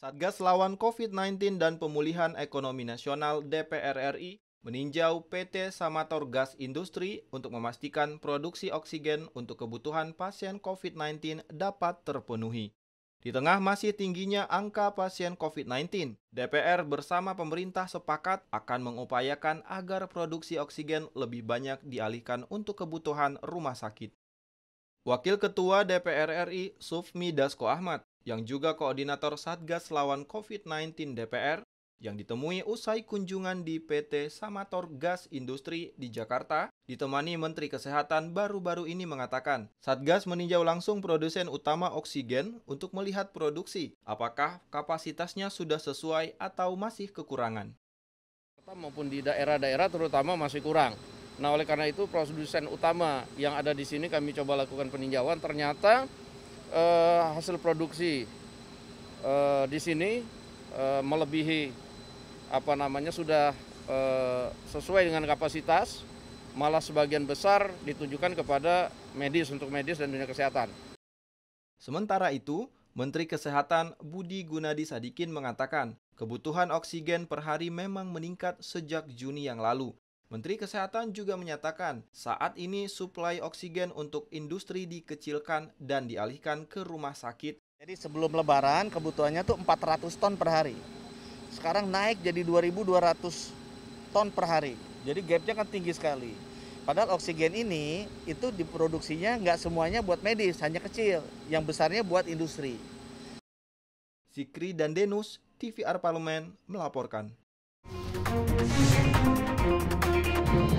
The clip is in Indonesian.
Satgas Lawan COVID-19 dan Pemulihan Ekonomi Nasional DPR RI meninjau PT Samator Gas Industri untuk memastikan produksi oksigen untuk kebutuhan pasien COVID-19 dapat terpenuhi. Di tengah masih tingginya angka pasien COVID-19, DPR bersama pemerintah sepakat akan mengupayakan agar produksi oksigen lebih banyak dialihkan untuk kebutuhan rumah sakit. Wakil Ketua DPR RI Sufmi Dasko Ahmad yang juga koordinator Satgas lawan COVID-19 DPR yang ditemui usai kunjungan di PT Samator Gas Industri di Jakarta, ditemani Menteri Kesehatan baru-baru ini mengatakan, Satgas meninjau langsung produsen utama oksigen untuk melihat produksi, apakah kapasitasnya sudah sesuai atau masih kekurangan. Maupun di daerah-daerah terutama masih kurang Nah, oleh karena itu produsen utama yang ada di sini kami coba lakukan peninjauan ternyata eh, hasil produksi eh, di sini eh, melebihi apa namanya sudah eh, sesuai dengan kapasitas malah sebagian besar ditujukan kepada medis untuk medis dan dunia kesehatan. Sementara itu, Menteri Kesehatan Budi Gunadi Sadikin mengatakan, kebutuhan oksigen per hari memang meningkat sejak Juni yang lalu Menteri Kesehatan juga menyatakan saat ini suplai oksigen untuk industri dikecilkan dan dialihkan ke rumah sakit. Jadi sebelum lebaran kebutuhannya tuh 400 ton per hari. Sekarang naik jadi 2200 ton per hari. Jadi gapnya kan tinggi sekali. Padahal oksigen ini itu diproduksinya nggak semuanya buat medis, hanya kecil. Yang besarnya buat industri. Sikri dan Denus, TVR Parlemen melaporkan. Thank you.